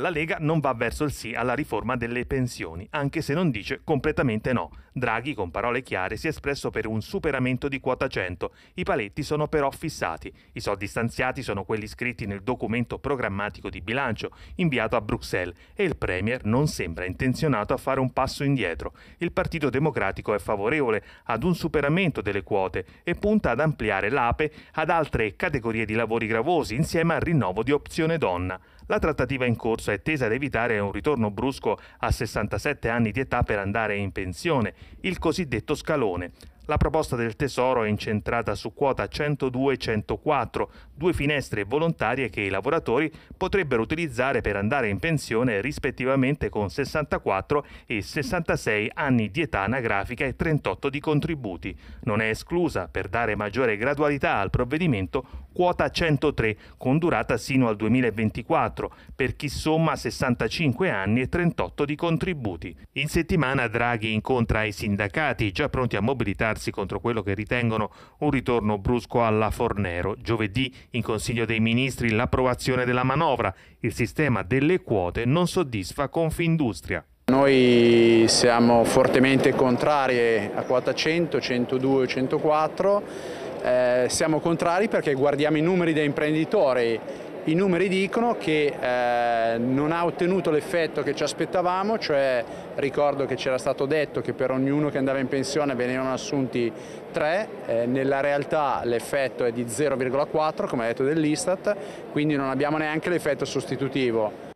La Lega non va verso il sì alla riforma delle pensioni, anche se non dice completamente no. Draghi, con parole chiare, si è espresso per un superamento di quota 100. I paletti sono però fissati. I soldi stanziati sono quelli scritti nel documento programmatico di bilancio inviato a Bruxelles e il Premier non sembra intenzionato a fare un passo indietro. Il Partito Democratico è favorevole ad un superamento delle quote e punta ad ampliare l'APE ad altre categorie di lavori gravosi insieme al rinnovo di opzione donna. La trattativa in corso corso è tesa ad evitare un ritorno brusco a 67 anni di età per andare in pensione, il cosiddetto scalone, la proposta del Tesoro è incentrata su quota 102 e 104, due finestre volontarie che i lavoratori potrebbero utilizzare per andare in pensione rispettivamente con 64 e 66 anni di età anagrafica e 38 di contributi. Non è esclusa, per dare maggiore gradualità al provvedimento, quota 103 con durata sino al 2024 per chi somma 65 anni e 38 di contributi. In settimana Draghi incontra i sindacati già pronti a mobilitare schierarsi contro quello che ritengono un ritorno brusco alla Fornero. Giovedì in Consiglio dei Ministri l'approvazione della manovra. Il sistema delle quote non soddisfa Confindustria. Noi siamo fortemente contrarie a quota 100, 102 104. Eh, siamo contrari perché guardiamo i numeri dei imprenditori i numeri dicono che eh, non ha ottenuto l'effetto che ci aspettavamo, cioè ricordo che c'era stato detto che per ognuno che andava in pensione venivano assunti tre, eh, nella realtà l'effetto è di 0,4 come ha detto dell'Istat, quindi non abbiamo neanche l'effetto sostitutivo.